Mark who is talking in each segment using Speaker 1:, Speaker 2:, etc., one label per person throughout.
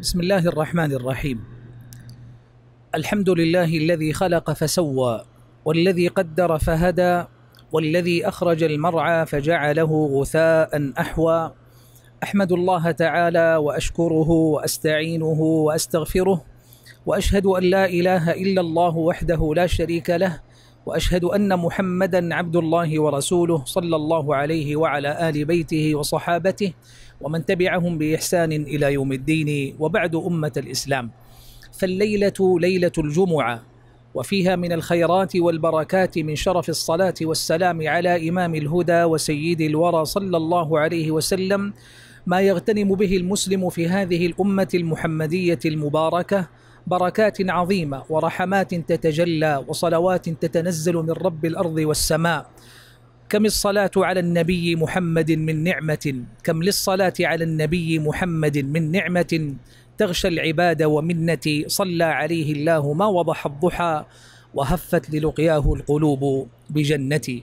Speaker 1: بسم الله الرحمن الرحيم الحمد لله الذي خلق فسوى والذي قدر فهدى والذي أخرج المرعى فجعله غثاء أحوى أحمد الله تعالى وأشكره وأستعينه وأستغفره وأشهد أن لا إله إلا الله وحده لا شريك له وأشهد أن محمدا عبد الله ورسوله صلى الله عليه وعلى آل بيته وصحابته ومن تبعهم باحسان الى يوم الدين وبعد امه الاسلام فالليله ليله الجمعه وفيها من الخيرات والبركات من شرف الصلاه والسلام على امام الهدى وسيد الورى صلى الله عليه وسلم ما يغتنم به المسلم في هذه الامه المحمديه المباركه بركات عظيمه ورحمات تتجلى وصلوات تتنزل من رب الارض والسماء كم الصلاة على النبي محمد من نعمة كم للصلاة على النبي محمد من نعمة تغشى العباد ومنة صلى عليه الله ما وضح الضحى وهفت للقياه القلوب بجنتي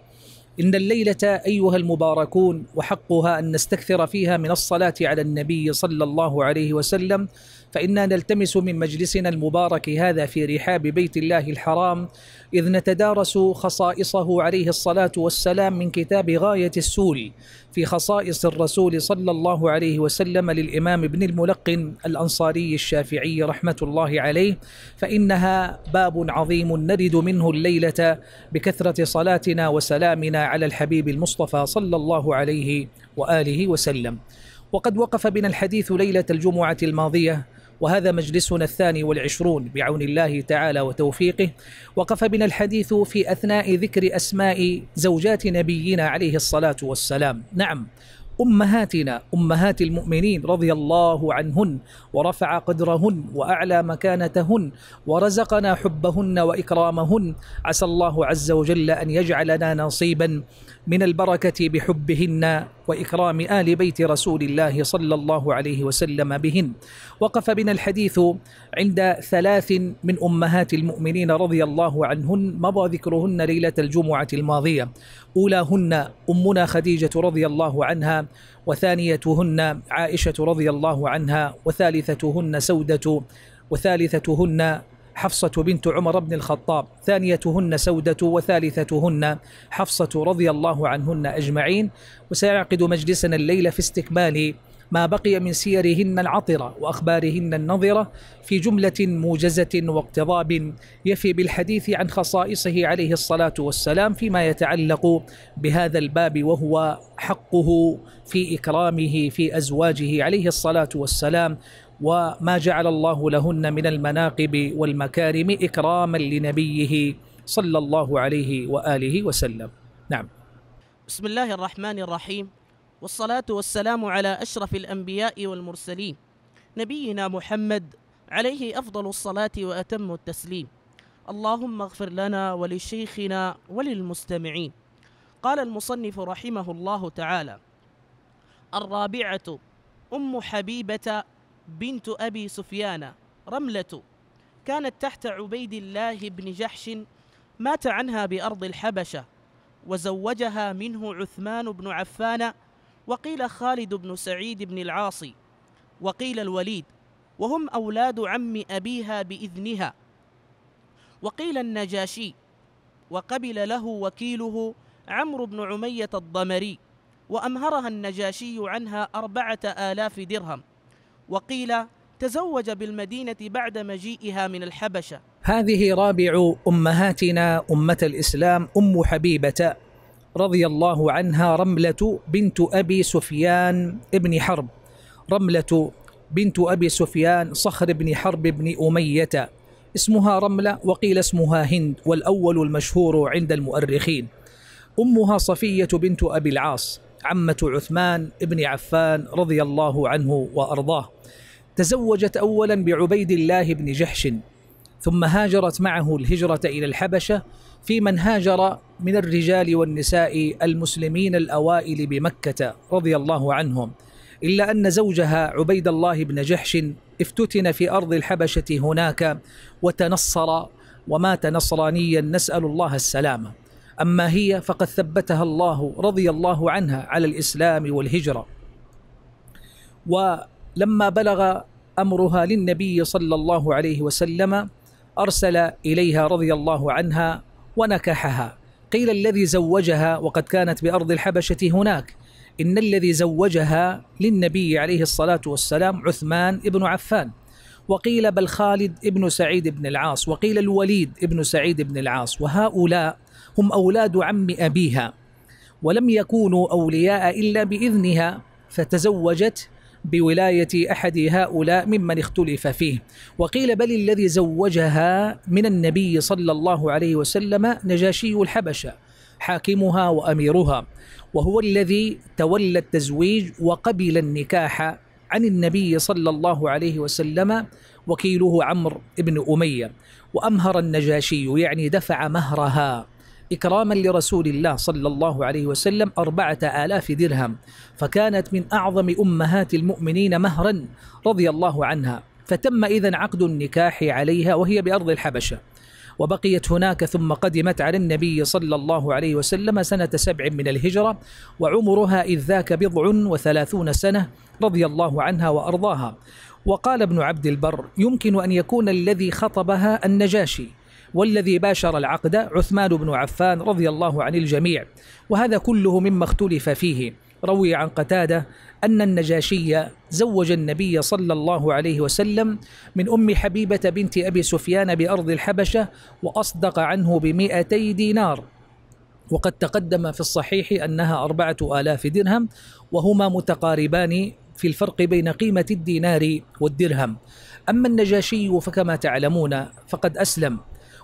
Speaker 1: إن الليلة أيها المباركون وحقها أن نستكثر فيها من الصلاة على النبي صلى الله عليه وسلم فإنا نلتمس من مجلسنا المبارك هذا في رحاب بيت الله الحرام إذ نتدارس خصائصه عليه الصلاة والسلام من كتاب غاية السول في خصائص الرسول صلى الله عليه وسلم للإمام ابن الملقن الأنصاري الشافعي رحمة الله عليه فإنها باب عظيم نرد منه الليلة بكثرة صلاتنا وسلامنا على الحبيب المصطفى صلى الله عليه وآله وسلم وقد وقف بنا الحديث ليلة الجمعة الماضية وهذا مجلسنا الثاني والعشرون بعون الله تعالى وتوفيقه وقف بنا الحديث في أثناء ذكر أسماء زوجات نبينا عليه الصلاة والسلام نعم امهاتنا امهات المؤمنين رضي الله عنهن ورفع قدرهن واعلى مكانتهن ورزقنا حبهن واكرامهن عسى الله عز وجل ان يجعلنا نصيبا من البركة بحبهن وإكرام آل بيت رسول الله صلى الله عليه وسلم بهن وقف بنا الحديث عند ثلاث من أمهات المؤمنين رضي الله عنهن مضى ذكرهن ليلة الجمعة الماضية أولاهن أمنا خديجة رضي الله عنها وثانيتهن عائشة رضي الله عنها وثالثتهن سودة وثالثتهن حفصة بنت عمر بن الخطاب ثانيتهن سودة وثالثتهن حفصة رضي الله عنهن أجمعين وسيعقد مجلسنا الليلة في استكمال ما بقي من سيرهن العطرة وأخبارهن النظرة في جملة موجزة واقتضاب يفي بالحديث عن خصائصه عليه الصلاة والسلام فيما يتعلق بهذا الباب وهو حقه في إكرامه في أزواجه عليه الصلاة والسلام وما جعل الله لهن من المناقب والمكارم إكراما لنبيه صلى الله عليه وآله وسلم نعم
Speaker 2: بسم الله الرحمن الرحيم والصلاة والسلام على أشرف الأنبياء والمرسلين نبينا محمد عليه أفضل الصلاة وأتم التسليم اللهم اغفر لنا ولشيخنا وللمستمعين قال المصنف رحمه الله تعالى الرابعة أم حبيبة بنت أبي سفيان رملة كانت تحت عبيد الله بن جحش مات عنها بأرض الحبشة وزوجها منه عثمان بن عفان وقيل خالد بن سعيد بن العاصي وقيل الوليد وهم أولاد عم أبيها بإذنها وقيل النجاشي وقبل له وكيله عمرو بن عمية الضمري وأمهرها النجاشي عنها أربعة آلاف درهم وقيل تزوج بالمدينة بعد مجيئها من الحبشة
Speaker 1: هذه رابع أمهاتنا أمة الإسلام أم حبيبة رضي الله عنها رملة بنت أبي سفيان ابن حرب رملة بنت أبي سفيان صخر بن حرب بن أمية اسمها رملة وقيل اسمها هند والأول المشهور عند المؤرخين أمها صفية بنت أبي العاص عمة عثمان بن عفان رضي الله عنه وأرضاه تزوجت أولا بعبيد الله بن جحش ثم هاجرت معه الهجرة إلى الحبشة في من هاجر من الرجال والنساء المسلمين الأوائل بمكة رضي الله عنهم إلا أن زوجها عبيد الله بن جحش افتتن في أرض الحبشة هناك وتنصر ومات نصرانيا نسأل الله السلامة اما هي فقد ثبتها الله رضي الله عنها على الاسلام والهجره ولما بلغ امرها للنبي صلى الله عليه وسلم ارسل اليها رضي الله عنها ونكحها قيل الذي زوجها وقد كانت بارض الحبشه هناك ان الذي زوجها للنبي عليه الصلاه والسلام عثمان بن عفان وقيل بل خالد بن سعيد بن العاص وقيل الوليد بن سعيد بن العاص وهؤلاء هم أولاد عم أبيها ولم يكونوا أولياء إلا بإذنها فتزوجت بولاية أحد هؤلاء ممن اختلف فيه وقيل بل الذي زوجها من النبي صلى الله عليه وسلم نجاشي الحبشة حاكمها وأميرها وهو الذي تولى التزويج وقبل النكاح عن النبي صلى الله عليه وسلم وكيله عمرو بن أمية وأمهر النجاشي يعني دفع مهرها إكراما لرسول الله صلى الله عليه وسلم أربعة آلاف درهم فكانت من أعظم أمهات المؤمنين مهرا رضي الله عنها فتم إذا عقد النكاح عليها وهي بأرض الحبشة وبقيت هناك ثم قدمت على النبي صلى الله عليه وسلم سنة سبع من الهجرة وعمرها إذ ذاك بضع وثلاثون سنة رضي الله عنها وأرضاها وقال ابن عبد البر يمكن أن يكون الذي خطبها النجاشي والذي باشر العقد عثمان بن عفان رضي الله عن الجميع وهذا كله مما اختلف فيه روي عن قتاده ان النجاشي زوج النبي صلى الله عليه وسلم من ام حبيبه بنت ابي سفيان بارض الحبشه واصدق عنه بمئتي دينار وقد تقدم في الصحيح انها اربعه الاف درهم وهما متقاربان في الفرق بين قيمه الدينار والدرهم اما النجاشي فكما تعلمون فقد اسلم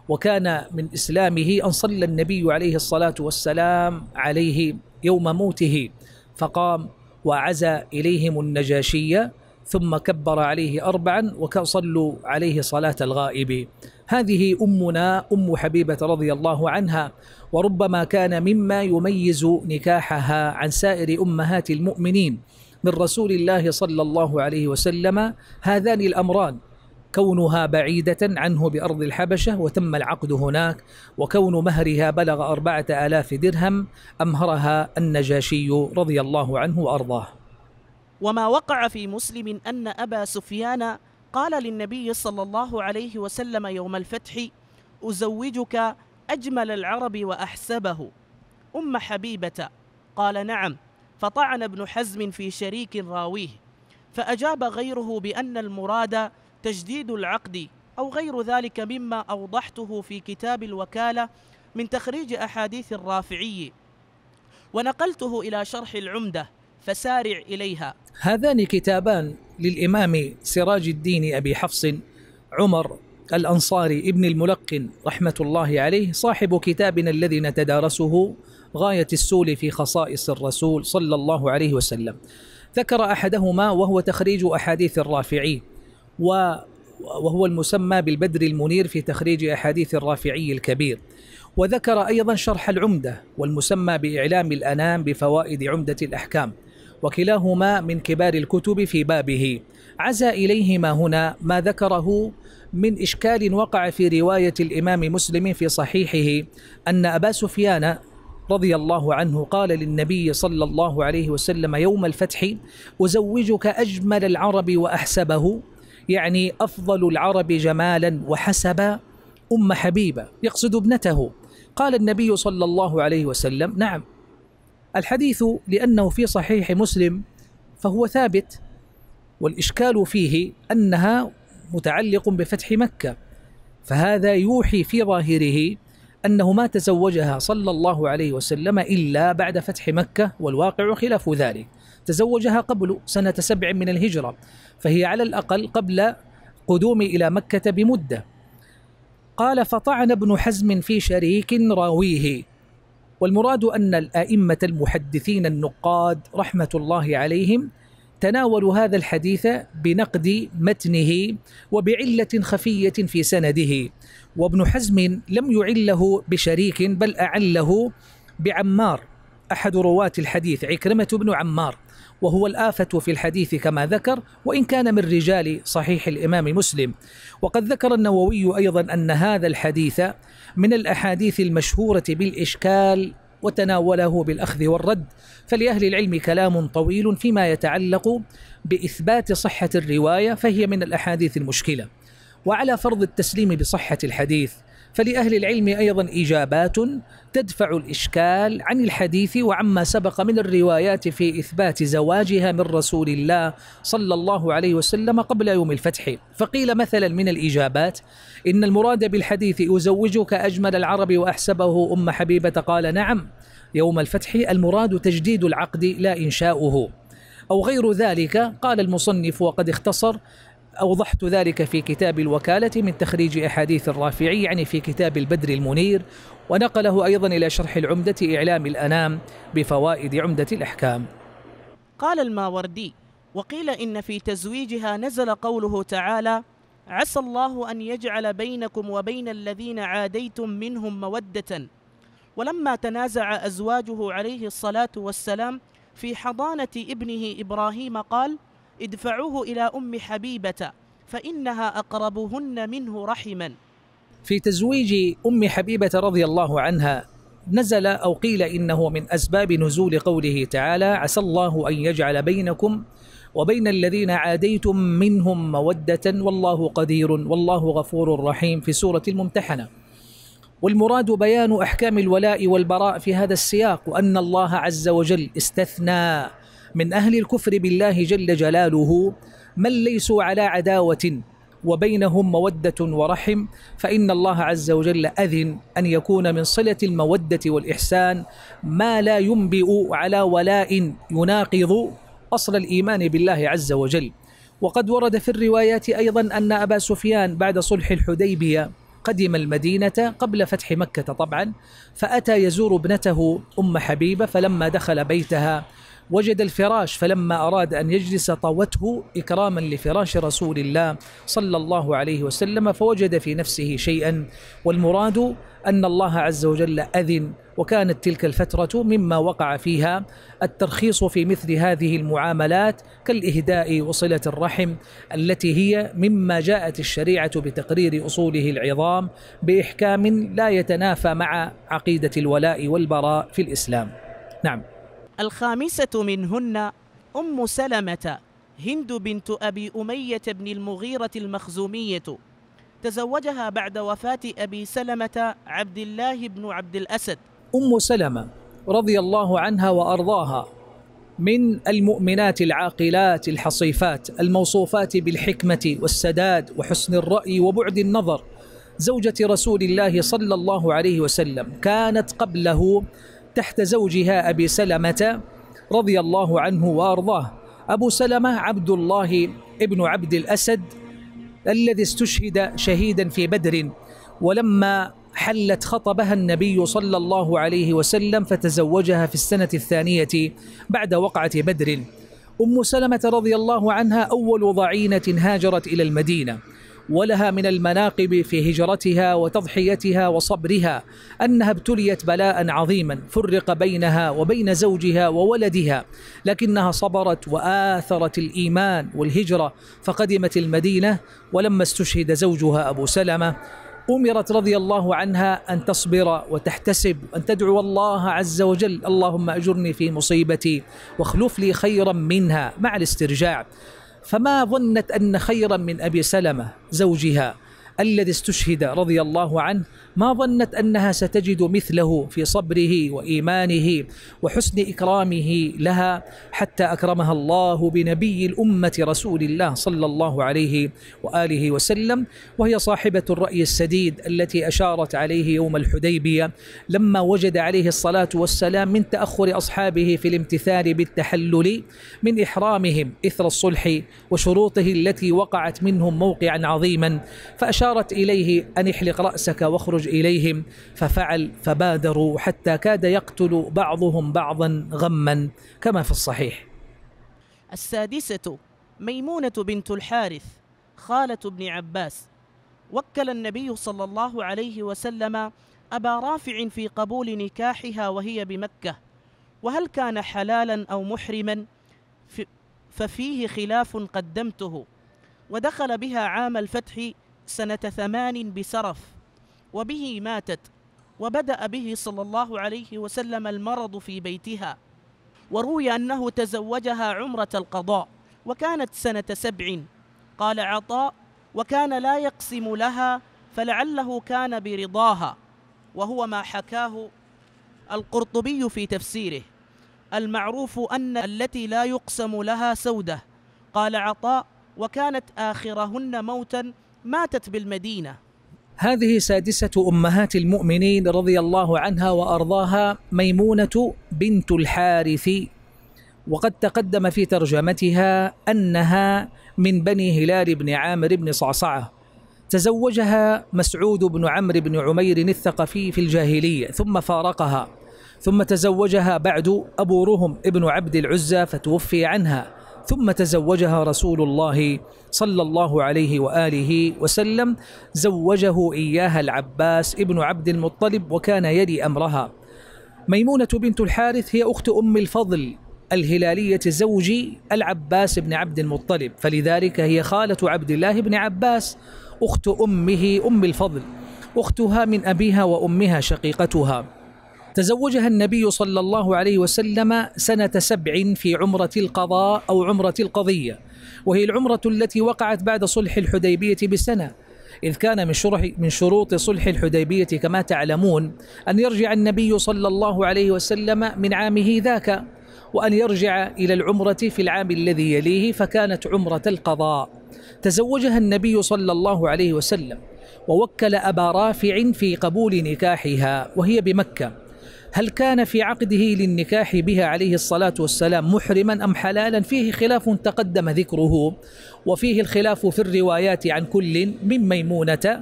Speaker 1: وكان من إسلامه أن صلى النبي عليه الصلاة والسلام عليه يوم موته فقام وعزى إليهم النجاشية ثم كبر عليه أربعا وصلوا عليه صلاة الغائب هذه أمنا أم حبيبة رضي الله عنها وربما كان مما يميز نكاحها عن سائر أمهات المؤمنين من رسول الله صلى الله عليه وسلم هذان الأمران كونها بعيدة عنه بأرض الحبشة وتم العقد هناك وكون مهرها بلغ أربعة آلاف درهم أمهرها النجاشي رضي الله عنه وأرضاه
Speaker 2: وما وقع في مسلم أن أبا سفيان قال للنبي صلى الله عليه وسلم يوم الفتح أزوجك أجمل العرب وأحسبه أم حبيبة قال نعم فطعن ابن حزم في شريك راويه فأجاب غيره بأن المراد تجديد العقد أو غير ذلك مما أوضحته في كتاب الوكالة من تخريج أحاديث الرافعي ونقلته إلى شرح العمدة فسارع إليها
Speaker 1: هذان كتابان للإمام سراج الدين أبي حفص عمر الأنصاري ابن الملقن رحمة الله عليه صاحب كتابنا الذي نتدارسه غاية السول في خصائص الرسول صلى الله عليه وسلم ذكر أحدهما وهو تخريج أحاديث الرافعي و وهو المسمى بالبدر المنير في تخريج أحاديث الرافعي الكبير وذكر أيضا شرح العمدة والمسمى بإعلام الأنام بفوائد عمدة الأحكام وكلاهما من كبار الكتب في بابه عزا إليهما هنا ما ذكره من إشكال وقع في رواية الإمام مسلم في صحيحه أن أبا سفيان رضي الله عنه قال للنبي صلى الله عليه وسلم يوم الفتح أزوجك أجمل العرب وأحسبه يعني أفضل العرب جمالا وحسبا أم حبيبة يقصد ابنته قال النبي صلى الله عليه وسلم نعم الحديث لأنه في صحيح مسلم فهو ثابت والإشكال فيه أنها متعلق بفتح مكة فهذا يوحي في ظاهره أنه ما تزوجها صلى الله عليه وسلم إلا بعد فتح مكة والواقع خلاف ذلك تزوجها قبل سنة سبع من الهجرة فهي على الأقل قبل قدومي إلى مكة بمدة قال فطعن ابن حزم في شريك راويه والمراد أن الآئمة المحدثين النقاد رحمة الله عليهم تناولوا هذا الحديث بنقد متنه وبعلة خفية في سنده وابن حزم لم يعله بشريك بل أعله بعمار أحد رواة الحديث عكرمة بن عمار وهو الآفة في الحديث كما ذكر وإن كان من رجال صحيح الإمام مسلم وقد ذكر النووي أيضا أن هذا الحديث من الأحاديث المشهورة بالإشكال وتناوله بالأخذ والرد فلأهل العلم كلام طويل فيما يتعلق بإثبات صحة الرواية فهي من الأحاديث المشكلة وعلى فرض التسليم بصحة الحديث فلأهل العلم أيضا إجابات تدفع الإشكال عن الحديث وعما سبق من الروايات في إثبات زواجها من رسول الله صلى الله عليه وسلم قبل يوم الفتح فقيل مثلا من الإجابات إن المراد بالحديث أزوجك أجمل العرب وأحسبه أم حبيبة قال نعم يوم الفتح المراد تجديد العقد لا إنشاؤه أو غير ذلك قال المصنف وقد اختصر أوضحت ذلك في كتاب الوكالة من تخريج أحاديث الرافعي يعني في كتاب البدر المنير ونقله أيضا إلى شرح العمدة إعلام الأنام بفوائد عمدة الأحكام
Speaker 2: قال الماوردي وقيل إن في تزويجها نزل قوله تعالى عسى الله أن يجعل بينكم وبين الذين عاديتم منهم مودة ولما تنازع أزواجه عليه الصلاة والسلام في حضانة ابنه إبراهيم قال ادفعوه إلى أم حبيبة فإنها أقربهن منه رحما
Speaker 1: في تزويج أم حبيبة رضي الله عنها نزل أو قيل إنه من أسباب نزول قوله تعالى عسى الله أن يجعل بينكم وبين الذين عاديتم منهم مودة والله قدير والله غفور رحيم في سورة الممتحنة والمراد بيان أحكام الولاء والبراء في هذا السياق وأن الله عز وجل استثنى من أهل الكفر بالله جل جلاله من ليسوا على عداوة وبينهم مودة ورحم فإن الله عز وجل أذن أن يكون من صلة المودة والإحسان ما لا ينبئ على ولاء يناقض أصل الإيمان بالله عز وجل وقد ورد في الروايات أيضا أن أبا سفيان بعد صلح الحديبية قدم المدينة قبل فتح مكة طبعا فأتى يزور ابنته أم حبيبة فلما دخل بيتها وجد الفراش فلما أراد أن يجلس طوته إكراما لفراش رسول الله صلى الله عليه وسلم فوجد في نفسه شيئا والمراد أن الله عز وجل أذن وكانت تلك الفترة مما وقع فيها الترخيص في مثل هذه المعاملات كالإهداء وصلة الرحم التي هي مما جاءت الشريعة بتقرير أصوله العظام بإحكام لا يتنافى مع عقيدة الولاء والبراء في الإسلام. نعم.
Speaker 2: الخامسة منهن أم سلمة هند بنت أبي أمية بن المغيرة المخزومية تزوجها بعد وفاة أبي سلمة عبد الله بن عبد الأسد أم سلمة
Speaker 1: رضي الله عنها وأرضاها من المؤمنات العاقلات الحصيفات الموصوفات بالحكمة والسداد وحسن الرأي وبعد النظر زوجة رسول الله صلى الله عليه وسلم كانت قبله تحت زوجها أبي سلمة رضي الله عنه وأرضاه أبو سلمة عبد الله ابن عبد الأسد الذي استشهد شهيدا في بدر ولما حلت خطبها النبي صلى الله عليه وسلم فتزوجها في السنة الثانية بعد وقعة بدر أم سلمة رضي الله عنها أول ضعينة هاجرت إلى المدينة ولها من المناقب في هجرتها وتضحيتها وصبرها أنها ابتليت بلاء عظيما فرق بينها وبين زوجها وولدها لكنها صبرت وآثرت الإيمان والهجرة فقدمت المدينة ولما استشهد زوجها أبو سلمة أمرت رضي الله عنها أن تصبر وتحتسب أن تدعو الله عز وجل اللهم أجرني في مصيبتي واخلف لي خيرا منها مع الاسترجاع فما ظنت أن خيرا من أبي سلمة زوجها الذي استشهد رضي الله عنه ما ظنت أنها ستجد مثله في صبره وإيمانه وحسن إكرامه لها حتى أكرمها الله بنبي الأمة رسول الله صلى الله عليه وآله وسلم وهي صاحبة الرأي السديد التي أشارت عليه يوم الحديبية لما وجد عليه الصلاة والسلام من تأخر أصحابه في الامتثال بالتحلل من إحرامهم إثر الصلح وشروطه التي وقعت منهم موقعا عظيما فأشار فأشارت إليه أن احلق رأسك واخرج إليهم ففعل فبادروا حتى كاد يقتل بعضهم بعضا غما كما في الصحيح
Speaker 2: السادسة ميمونة بنت الحارث خالة ابن عباس وكل النبي صلى الله عليه وسلم أبا رافع في قبول نكاحها وهي بمكة وهل كان حلالا أو محرما ففيه خلاف قدمته ودخل بها عام الفتح سنة ثمان بسرف وبه ماتت وبدأ به صلى الله عليه وسلم المرض في بيتها وروي أنه تزوجها عمرة القضاء وكانت سنة سبع قال عطاء وكان لا يقسم لها فلعله كان برضاها وهو ما حكاه القرطبي في تفسيره المعروف أن التي لا يقسم لها سودة قال عطاء وكانت آخرهن موتا ماتت بالمدينة
Speaker 1: هذه سادسة أمهات المؤمنين رضي الله عنها وأرضاها ميمونة بنت الحارث وقد تقدم في ترجمتها أنها من بني هلال بن عامر بن صعصعة تزوجها مسعود بن عمرو بن عمير الثقفي في الجاهلية ثم فارقها ثم تزوجها بعد أبو رهم ابن عبد العزى فتوفي عنها ثم تزوجها رسول الله صلى الله عليه وآله وسلم زوجه إياها العباس ابن عبد المطلب وكان يلي أمرها ميمونة بنت الحارث هي أخت أم الفضل الهلالية زوج العباس بن عبد المطلب فلذلك هي خالة عبد الله بن عباس أخت أمه أم الفضل أختها من أبيها وأمها شقيقتها تزوجها النبي صلى الله عليه وسلم سنة سبع في عمرة القضاء أو عمرة القضية وهي العمرة التي وقعت بعد صلح الحديبية بسنة إذ كان من شرح من شروط صلح الحديبية كما تعلمون أن يرجع النبي صلى الله عليه وسلم من عامه ذاك وأن يرجع إلى العمرة في العام الذي يليه فكانت عمرة القضاء تزوجها النبي صلى الله عليه وسلم ووكل أبا رافع في قبول نكاحها وهي بمكة هل كان في عقده للنكاح بها عليه الصلاة والسلام محرما أم حلالا فيه خلاف تقدم ذكره وفيه الخلاف في الروايات عن كل من ميمونة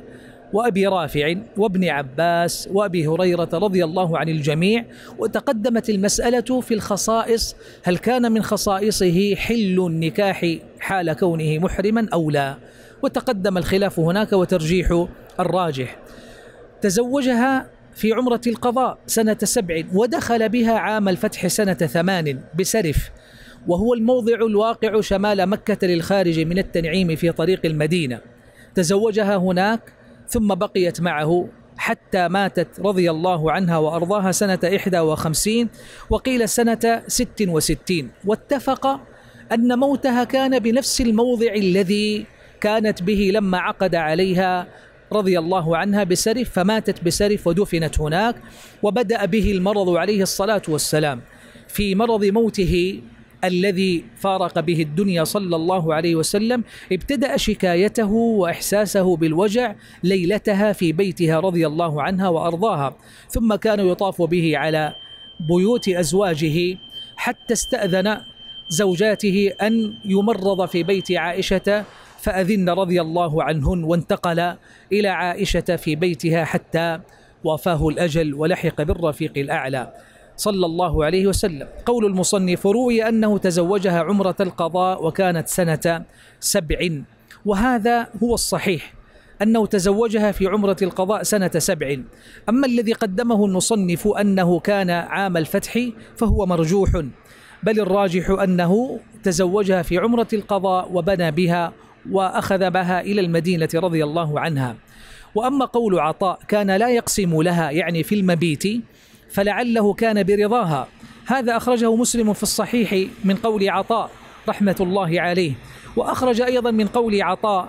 Speaker 1: وأبي رافع وابن عباس وأبي هريرة رضي الله عن الجميع وتقدمت المسألة في الخصائص هل كان من خصائصه حل النكاح حال كونه محرما أو لا وتقدم الخلاف هناك وترجيح الراجح تزوجها في عمرة القضاء سنة سبع ودخل بها عام الفتح سنة ثمان بسرف وهو الموضع الواقع شمال مكة للخارج من التنعيم في طريق المدينة تزوجها هناك ثم بقيت معه حتى ماتت رضي الله عنها وأرضاها سنة 51 وقيل سنة 66 واتفق أن موتها كان بنفس الموضع الذي كانت به لما عقد عليها رضي الله عنها بسرف فماتت بسرف ودفنت هناك وبدأ به المرض عليه الصلاة والسلام في مرض موته الذي فارق به الدنيا صلى الله عليه وسلم ابتدأ شكايته وإحساسه بالوجع ليلتها في بيتها رضي الله عنها وأرضاها ثم كان يطاف به على بيوت أزواجه حتى استأذن زوجاته أن يمرض في بيت عائشة فأذن رضي الله عنهن وانتقل إلى عائشة في بيتها حتى وافاه الأجل ولحق بالرفيق الأعلى صلى الله عليه وسلم قول المصنف روي أنه تزوجها عمرة القضاء وكانت سنة سبع وهذا هو الصحيح أنه تزوجها في عمرة القضاء سنة سبع أما الذي قدمه المصنف أنه كان عام الفتح فهو مرجوح بل الراجح أنه تزوجها في عمرة القضاء وبنى بها وأخذ بها إلى المدينة رضي الله عنها وأما قول عطاء كان لا يقسم لها يعني في المبيت فلعله كان برضاها هذا أخرجه مسلم في الصحيح من قول عطاء رحمة الله عليه وأخرج أيضا من قول عطاء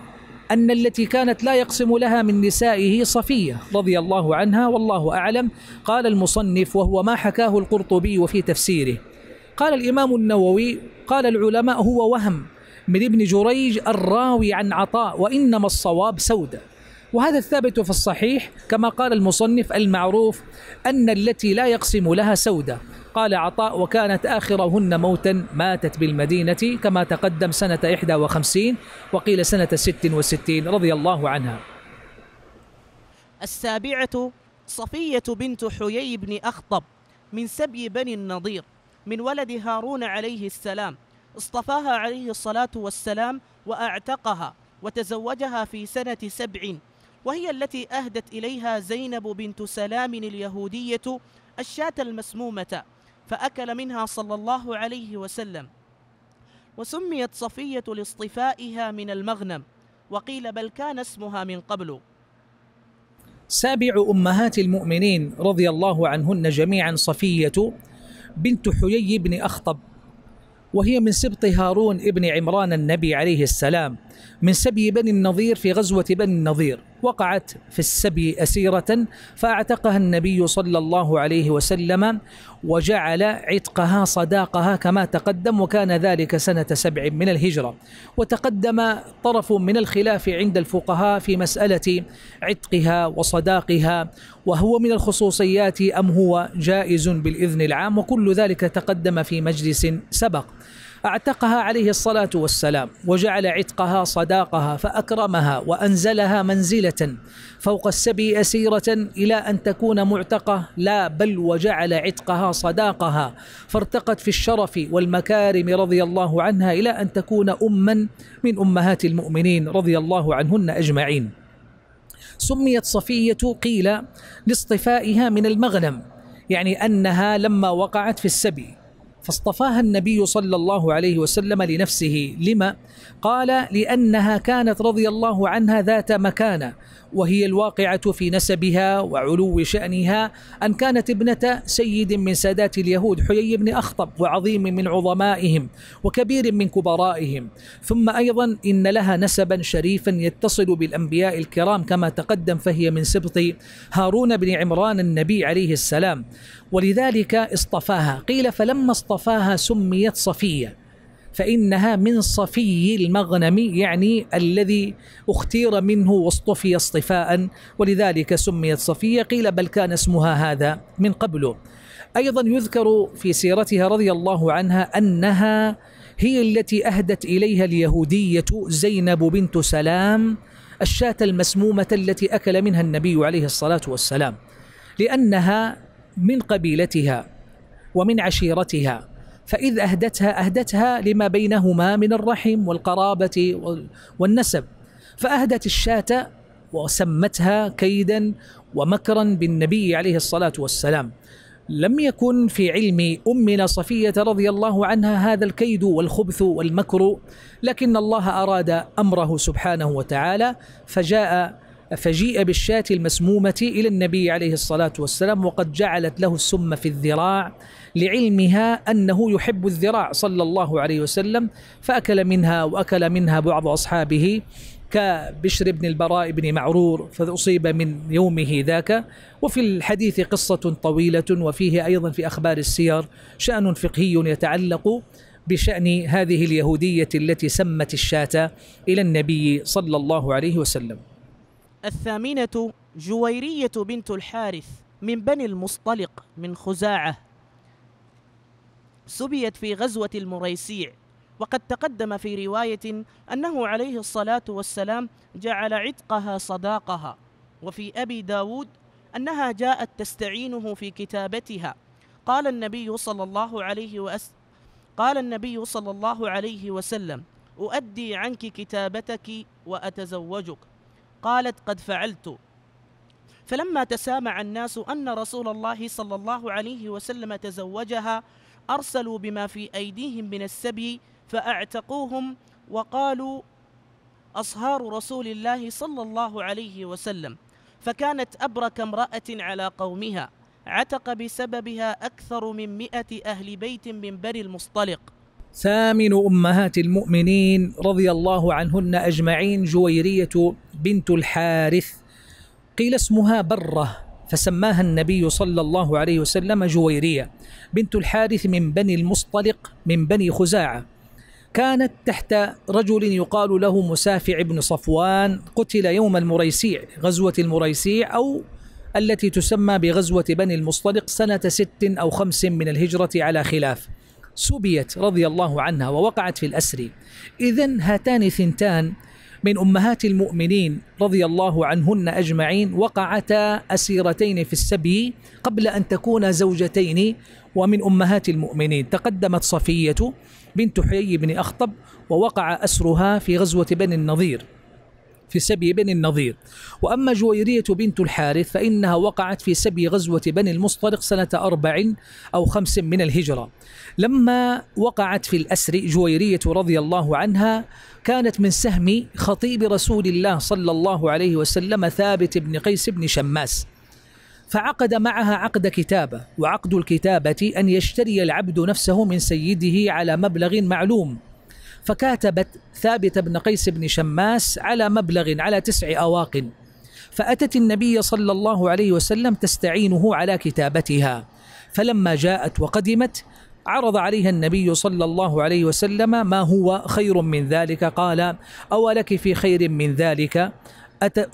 Speaker 1: أن التي كانت لا يقسم لها من نسائه صفية رضي الله عنها والله أعلم قال المصنف وهو ما حكاه القرطبي وفي تفسيره قال الإمام النووي قال العلماء هو وهم من ابن جريج الراوي عن عطاء وإنما الصواب سودة وهذا الثابت في الصحيح كما قال المصنف المعروف أن التي لا يقسم لها سودة قال عطاء وكانت آخرهن موتا ماتت بالمدينة كما تقدم سنة 51 وقيل سنة 66 رضي الله عنها
Speaker 2: السابعة صفية بنت حيي بن أخطب من سبي بني النضير من ولد هارون عليه السلام اصطفاها عليه الصلاة والسلام وأعتقها وتزوجها في سنة سبع وهي التي أهدت إليها زينب بنت سلام اليهودية الشاة المسمومة فأكل منها صلى الله عليه وسلم وسميت صفية لاصطفائها من المغنم وقيل بل كان اسمها من قبل
Speaker 1: سابع أمهات المؤمنين رضي الله عنهن جميعا صفية بنت حيي بن أخطب وهي من سبط هارون ابن عمران النبي عليه السلام من سبي بني النظير في غزوة بني النظير وقعت في السبي أسيرة فاعتقها النبي صلى الله عليه وسلم وجعل عتقها صداقها كما تقدم وكان ذلك سنة سبع من الهجرة وتقدم طرف من الخلاف عند الفقهاء في مسألة عتقها وصداقها وهو من الخصوصيات أم هو جائز بالإذن العام وكل ذلك تقدم في مجلس سبق أعتقها عليه الصلاة والسلام وجعل عتقها صداقها فأكرمها وأنزلها منزلة فوق السبي أسيرة إلى أن تكون معتقة لا بل وجعل عتقها صداقها فارتقت في الشرف والمكارم رضي الله عنها إلى أن تكون أما من أمهات المؤمنين رضي الله عنهن أجمعين سميت صفية قيل لاصطفائها من المغنم يعني أنها لما وقعت في السبي فاصطفاها النبي صلى الله عليه وسلم لنفسه لما؟ قال لأنها كانت رضي الله عنها ذات مكانة وهي الواقعة في نسبها وعلو شأنها أن كانت ابنة سيد من سادات اليهود حيي بن أخطب وعظيم من عظمائهم وكبير من كبرائهم ثم أيضا إن لها نسبا شريفا يتصل بالأنبياء الكرام كما تقدم فهي من سبط هارون بن عمران النبي عليه السلام ولذلك اصطفاها قيل فلما اصطفاها سميت صفية فإنها من صفي المغنم يعني الذي اختير منه واصطفي اصطفاء ولذلك سميت صفية قيل بل كان اسمها هذا من قبل أيضا يذكر في سيرتها رضي الله عنها أنها هي التي أهدت إليها اليهودية زينب بنت سلام الشاة المسمومة التي أكل منها النبي عليه الصلاة والسلام لأنها من قبيلتها ومن عشيرتها فإذ أهدتها أهدتها لما بينهما من الرحم والقرابة والنسب فأهدت الشاة وسمتها كيدا ومكرا بالنبي عليه الصلاة والسلام لم يكن في علم أمنا صفية رضي الله عنها هذا الكيد والخبث والمكر لكن الله أراد أمره سبحانه وتعالى فجاء فجيء بالشاة المسمومة إلى النبي عليه الصلاة والسلام وقد جعلت له السم في الذراع لعلمها أنه يحب الذراع صلى الله عليه وسلم فأكل منها وأكل منها بعض أصحابه كبشر بن البراء بن معرور فأصيب من يومه ذاك وفي الحديث قصة طويلة وفيه أيضا في أخبار السير شأن فقهي يتعلق بشأن هذه اليهودية التي سمت الشاة إلى النبي صلى الله عليه وسلم
Speaker 2: الثامنة جويرية بنت الحارث من بني المصطلق من خزاعة سبيت في غزوة المريسيع وقد تقدم في رواية أنه عليه الصلاة والسلام جعل عتقها صداقها وفي أبي داود أنها جاءت تستعينه في كتابتها قال النبي صلى الله عليه وأس قال النبي صلى الله عليه وسلم أؤدي عنك كتابتك وأتزوجك قالت قد فعلت فلما تسامع الناس أن رسول الله صلى الله عليه وسلم تزوجها أرسلوا بما في أيديهم من السبي فأعتقوهم وقالوا أصهار رسول الله صلى الله عليه وسلم فكانت أبرك امرأة على قومها عتق بسببها أكثر من مئة أهل بيت من بني المصطلق
Speaker 1: ثامن امهات المؤمنين رضي الله عنهن اجمعين جويريه بنت الحارث قيل اسمها بره فسماها النبي صلى الله عليه وسلم جويريه بنت الحارث من بني المصطلق من بني خزاعه كانت تحت رجل يقال له مسافع بن صفوان قتل يوم المريسيع غزوه المريسيع او التي تسمى بغزوه بني المصطلق سنه ست او خمس من الهجره على خلاف سبيت رضي الله عنها ووقعت في الأسر إذا هاتان ثنتان من أمهات المؤمنين رضي الله عنهن أجمعين وقعتا أسيرتين في السبي قبل أن تكونا زوجتين ومن أمهات المؤمنين تقدمت صفية بنت حيي بن أخطب ووقع أسرها في غزوة بني النظير في سبي بني النظير وأما جويرية بنت الحارث فإنها وقعت في سبي غزوة بني المصطلق سنة أربع أو خمس من الهجرة لما وقعت في الأسر جويرية رضي الله عنها كانت من سهم خطيب رسول الله صلى الله عليه وسلم ثابت بن قيس بن شماس فعقد معها عقد كتابة وعقد الكتابة أن يشتري العبد نفسه من سيده على مبلغ معلوم فكاتبت ثابت بن قيس بن شماس على مبلغ على تسع أواق فأتت النبي صلى الله عليه وسلم تستعينه على كتابتها فلما جاءت وقدمت عرض عليها النبي صلى الله عليه وسلم ما هو خير من ذلك قال أولك في خير من ذلك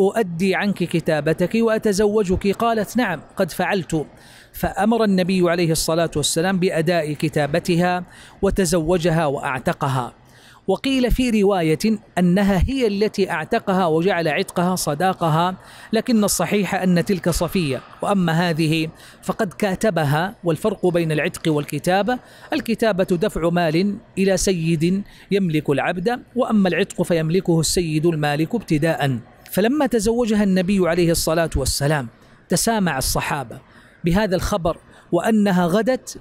Speaker 1: أؤدي عنك كتابتك وأتزوجك قالت نعم قد فعلت فأمر النبي عليه الصلاة والسلام بأداء كتابتها وتزوجها وأعتقها وقيل في رواية أنها هي التي أعتقها وجعل عتقها صداقها لكن الصحيح أن تلك صفية وأما هذه فقد كاتبها والفرق بين العتق والكتابة الكتابة دفع مال إلى سيد يملك العبد وأما العتق فيملكه السيد المالك ابتداء فلما تزوجها النبي عليه الصلاة والسلام تسامع الصحابة بهذا الخبر وأنها غدت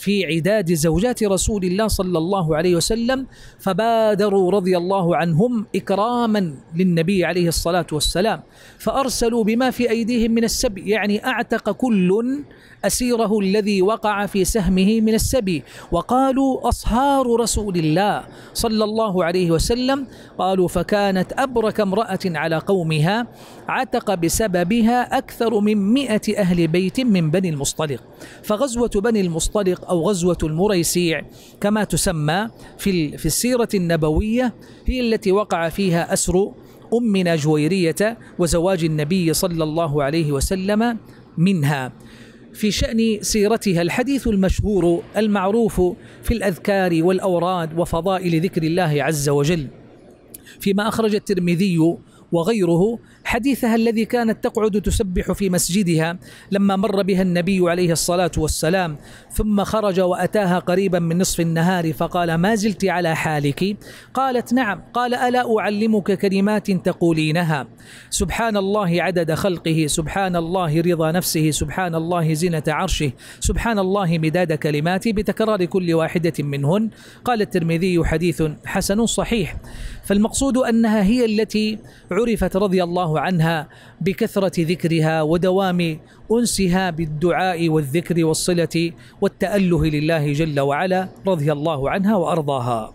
Speaker 1: في عداد زوجات رسول الله صلى الله عليه وسلم فبادروا رضي الله عنهم إكراما للنبي عليه الصلاة والسلام فأرسلوا بما في أيديهم من السبي يعني أعتق كل أسيره الذي وقع في سهمه من السبي وقالوا أصهار رسول الله صلى الله عليه وسلم قالوا فكانت أبرك امرأة على قومها عتق بسببها أكثر من مئة أهل بيت من بني المصطلق فغزوة بني المصطلق أو غزوة المريسيع كما تسمى في في السيرة النبوية هي التي وقع فيها أسر أمنا جويرية وزواج النبي صلى الله عليه وسلم منها في شأن سيرتها الحديث المشهور المعروف في الأذكار والأوراد وفضائل ذكر الله عز وجل فيما أخرج الترمذي وغيره حديثها الذي كانت تقعد تسبح في مسجدها لما مر بها النبي عليه الصلاة والسلام ثم خرج وأتاها قريبا من نصف النهار فقال ما زلت على حالك قالت نعم قال ألا أعلمك كلمات تقولينها سبحان الله عدد خلقه سبحان الله رضا نفسه سبحان الله زينة عرشه سبحان الله مداد كلماتي بتكرار كل واحدة منهن قال الترمذي حديث حسن صحيح فالمقصود أنها هي التي عرفت رضي الله عنها بكثرة ذكرها ودوام أنسها بالدعاء والذكر والصلة والتأله لله جل وعلا رضي الله عنها وأرضاها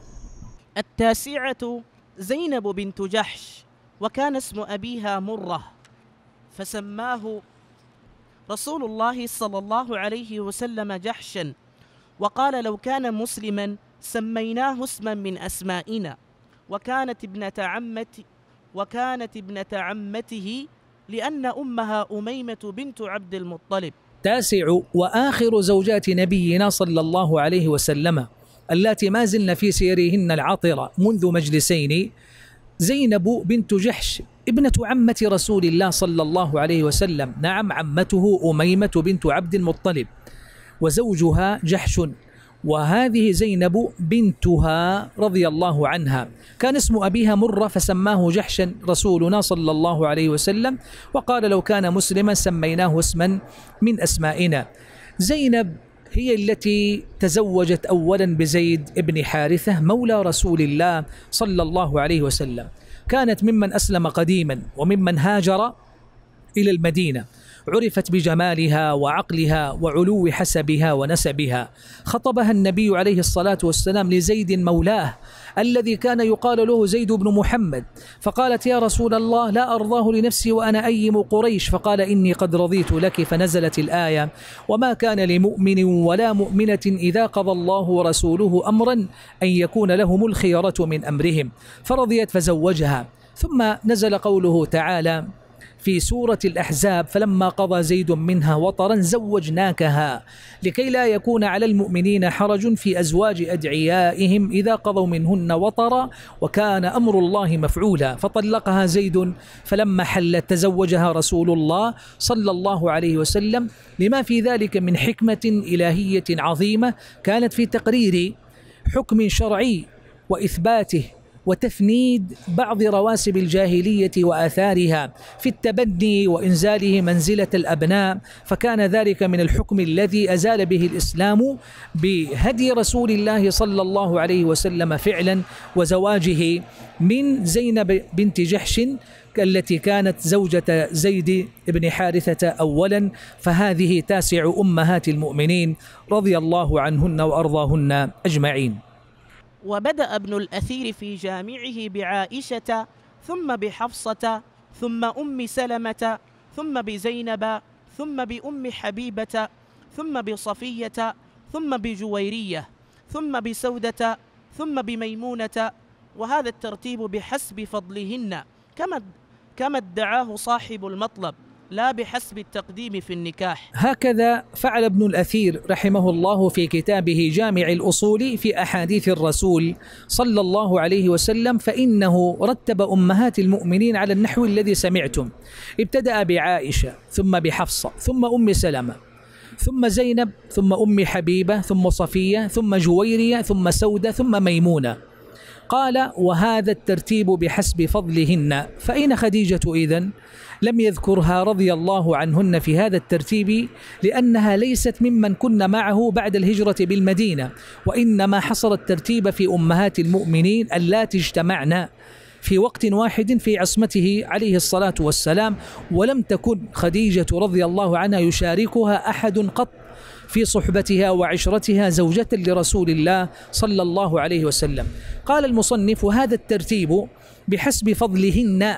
Speaker 2: التاسعة زينب بنت جحش وكان اسم أبيها مرة فسماه رسول الله صلى الله عليه وسلم جحشا وقال لو كان مسلما سميناه اسما من أسمائنا وكانت ابنة عمتي وكانت ابنة عمته لأن أمها أميمة بنت عبد المطلب
Speaker 1: تاسع وآخر زوجات نبينا صلى الله عليه وسلم اللاتي ما زلنا في سيرهن العطرة منذ مجلسين زينب بنت جحش ابنة عمة رسول الله صلى الله عليه وسلم نعم عمته أميمة بنت عبد المطلب وزوجها جحش وهذه زينب بنتها رضي الله عنها كان اسم أبيها مرة فسماه جحشا رسولنا صلى الله عليه وسلم وقال لو كان مسلما سميناه اسما من أسمائنا زينب هي التي تزوجت أولا بزيد بن حارثة مولى رسول الله صلى الله عليه وسلم كانت ممن أسلم قديما وممن هاجر إلى المدينة عرفت بجمالها وعقلها وعلو حسبها ونسبها خطبها النبي عليه الصلاة والسلام لزيد مولاه الذي كان يقال له زيد بن محمد فقالت يا رسول الله لا أرضاه لنفسي وأنا أيم قريش فقال إني قد رضيت لك فنزلت الآية وما كان لمؤمن ولا مؤمنة إذا قضى الله ورسوله أمرا أن يكون لهم الخيرة من أمرهم فرضيت فزوجها ثم نزل قوله تعالى في سورة الأحزاب فلما قضى زيد منها وطرا زوجناكها لكي لا يكون على المؤمنين حرج في أزواج أدعيائهم إذا قضوا منهن وطرا وكان أمر الله مفعولا فطلقها زيد فلما حلت تزوجها رسول الله صلى الله عليه وسلم لما في ذلك من حكمة إلهية عظيمة كانت في تقرير حكم شرعي وإثباته وتفنيد بعض رواسب الجاهلية وآثارها في التبني وإنزاله منزلة الأبناء فكان ذلك من الحكم الذي أزال به الإسلام بهدي رسول الله صلى الله عليه وسلم فعلا وزواجه من زينب بنت جحش التي كانت زوجة زيد بن حارثة أولا فهذه تاسع أمهات المؤمنين رضي الله عنهن وأرضاهن أجمعين
Speaker 2: وبدأ ابن الأثير في جامعه بعائشة ثم بحفصة ثم أم سلمة ثم بزينب ثم بأم حبيبة ثم بصفية ثم بجويرية ثم بسودة ثم بميمونة وهذا الترتيب بحسب فضلهن كما كما ادعاه صاحب المطلب لا بحسب التقديم في النكاح
Speaker 1: هكذا فعل ابن الاثير رحمه الله في كتابه جامع الاصول في احاديث الرسول صلى الله عليه وسلم فانه رتب امهات المؤمنين على النحو الذي سمعتم ابتدا بعائشه ثم بحفصه ثم ام سلمه ثم زينب ثم ام حبيبه ثم صفيه ثم جويريه ثم سوده ثم ميمونه قال وهذا الترتيب بحسب فضلهن فأين خديجة إذن؟ لم يذكرها رضي الله عنهن في هذا الترتيب لأنها ليست ممن كن معه بعد الهجرة بالمدينة وإنما حصر الترتيب في أمهات المؤمنين اللاتي اجتمعنا في وقت واحد في عصمته عليه الصلاة والسلام ولم تكن خديجة رضي الله عنها يشاركها أحد قط في صحبتها وعشرتها زوجة لرسول الله صلى الله عليه وسلم قال المصنف هذا الترتيب بحسب فضلهن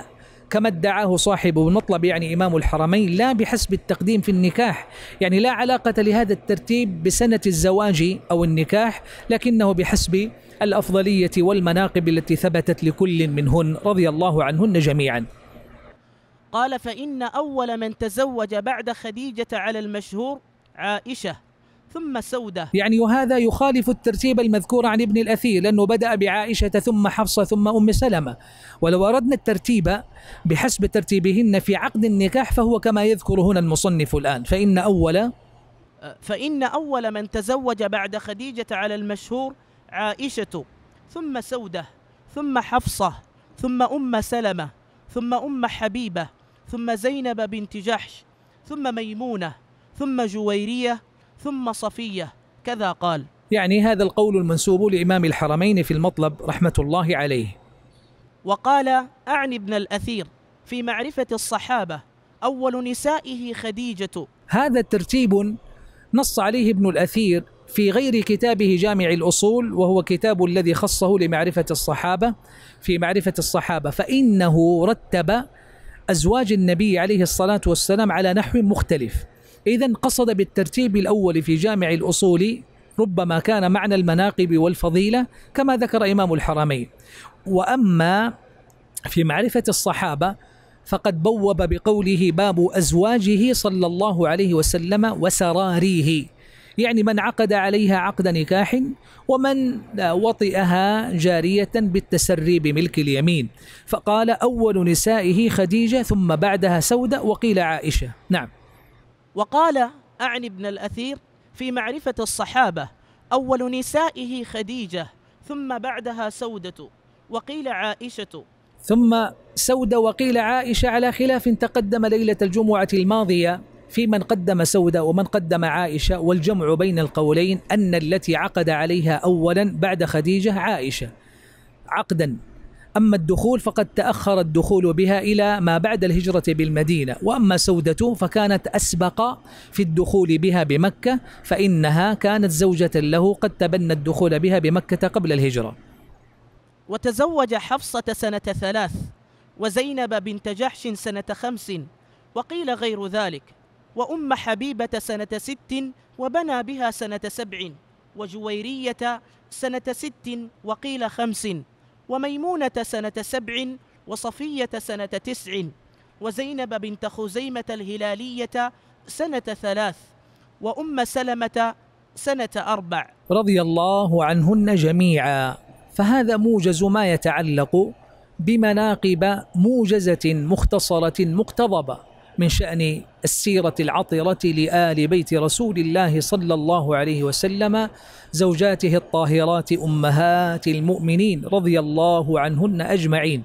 Speaker 1: كما ادعاه صاحب المطلب يعني إمام الحرمين لا بحسب التقديم في النكاح يعني لا علاقة لهذا الترتيب بسنة الزواج أو النكاح لكنه بحسب الأفضلية والمناقب التي ثبتت لكل منهن رضي الله عنهن جميعا
Speaker 2: قال فإن أول من تزوج بعد خديجة على المشهور عائشة ثم سودة
Speaker 1: يعني وهذا يخالف الترتيب المذكور عن ابن الأثير لأنه بدأ بعائشة ثم حفصة ثم أم سلمة ولو أردنا الترتيب بحسب ترتيبهن في عقد النكاح فهو كما يذكر هنا المصنف الآن فإن أول
Speaker 2: فإن أول من تزوج بعد خديجة على المشهور عائشة ثم سودة ثم حفصة ثم أم سلمة ثم أم حبيبة ثم زينب بنت جحش ثم ميمونة ثم جويرية ثم صفية كذا قال
Speaker 1: يعني هذا القول المنسوب لإمام الحرمين في المطلب رحمة الله عليه
Speaker 2: وقال أعني ابن الأثير في معرفة الصحابة أول نسائه خديجة
Speaker 1: هذا الترتيب نص عليه ابن الأثير في غير كتابه جامع الأصول وهو كتاب الذي خصه لمعرفة الصحابة في معرفة الصحابة فإنه رتب أزواج النبي عليه الصلاة والسلام على نحو مختلف إذا قصد بالترتيب الأول في جامع الأصول ربما كان معنى المناقب والفضيلة كما ذكر إمام الحرمين وأما في معرفة الصحابة فقد بوب بقوله باب أزواجه صلى الله عليه وسلم وسراريه يعني من عقد عليها عقد نكاح ومن وطئها جارية بالتسري بملك اليمين فقال أول نسائه خديجة ثم بعدها سودة وقيل عائشة نعم
Speaker 2: وقال أعني ابن الأثير في معرفة الصحابة أول نسائه خديجة ثم بعدها سودة وقيل عائشة
Speaker 1: ثم سودة وقيل عائشة على خلاف تقدم ليلة الجمعة الماضية في من قدم سودة ومن قدم عائشة والجمع بين القولين أن التي عقد عليها أولا بعد خديجة عائشة عقدا أما الدخول فقد تأخر الدخول بها إلى ما بعد الهجرة بالمدينة وأما سودة فكانت أسبق في الدخول بها بمكة فإنها كانت زوجة له قد تبنى الدخول بها بمكة قبل الهجرة
Speaker 2: وتزوج حفصة سنة ثلاث وزينب بنت جحش سنة خمس وقيل غير ذلك وأم حبيبة سنة ست وبنى بها سنة سبع وجويرية سنة ست وقيل خمس وميمونة سنة سبع وصفية سنة تسع وزينب بنت خزيمة الهلالية سنة ثلاث وأم سلمة سنة أربع
Speaker 1: رضي الله عنهن جميعا فهذا موجز ما يتعلق بمناقب موجزة مختصرة مقتضبة من شأن السيرة العطرة لآل بيت رسول الله صلى الله عليه وسلم زوجاته الطاهرات أمهات المؤمنين رضي الله عنهن أجمعين